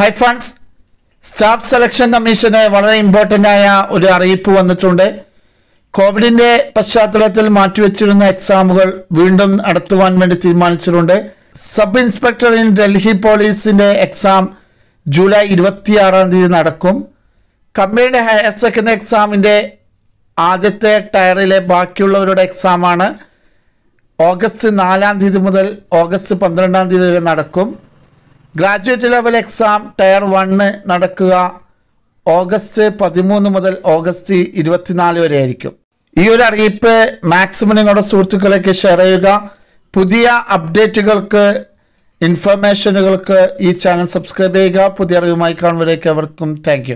high friends staff selection കമ്മീഷന് വളരെ important ആയ ഒരു അറിയിപ്പ് വന്നിട്ടുണ്ട് കോവിഡിന്റെ പശ്ചാത്തലത്തിൽ മാറ്റിവെച്ചിരുന്ന എക്സാമുകൾ വീണ്ടും നടത്തുവാൻ വേണ്ടി തീരുമാനിച്ചിട്ടുണ്ട് സബ് ഇൻസ്പെക്ടർ ഇൻ ഡൽഹി പോലീസിന്റെ എക്സാം ജൂലൈ ഇരുപത്തിയാറാം തീയതി നടക്കും കമ്പനിയുടെ ഹയർ സെക്കൻഡറി എക്സാമിൻ്റെ ആദ്യത്തെ ടയറിലെ ബാക്കിയുള്ളവരുടെ എക്സാമാണ് ഓഗസ്റ്റ് നാലാം തീയതി മുതൽ ഓഗസ്റ്റ് പന്ത്രണ്ടാം തീയതി വരെ നടക്കും graduate level exam tier one നടക്കുക ഓഗസ്റ്റ് പതിമൂന്ന് മുതൽ ഓഗസ്റ്റ് ഇരുപത്തിനാല് വരെ ആയിരിക്കും ഈ ഒരു അറിയിപ്പ് മാക്സിമം നിങ്ങളുടെ സുഹൃത്തുക്കളേക്ക് ഷെയർ ചെയ്യുക പുതിയ അപ്ഡേറ്റുകൾക്ക് ഇൻഫർമേഷനുകൾക്ക് ഈ ചാനൽ സബ്സ്ക്രൈബ് ചെയ്യുക പുതിയ അറിവുമായി കാണുന്നവരേക്ക് അവർക്കും താങ്ക്